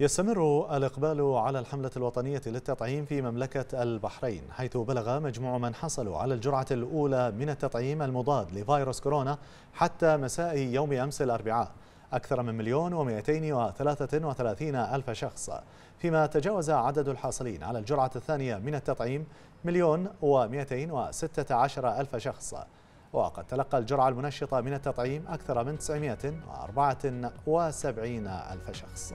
يستمر الإقبال على الحملة الوطنية للتطعيم في مملكة البحرين حيث بلغ مجموع من حصلوا على الجرعة الأولى من التطعيم المضاد لفيروس كورونا حتى مساء يوم أمس الأربعاء أكثر من مليون ومئتين وثلاثة وثلاثين ألف شخص فيما تجاوز عدد الحاصلين على الجرعة الثانية من التطعيم مليون ومئتين وستة عشر ألف شخص وقد تلقى الجرعة المنشطة من التطعيم أكثر من وسبعين ألف شخص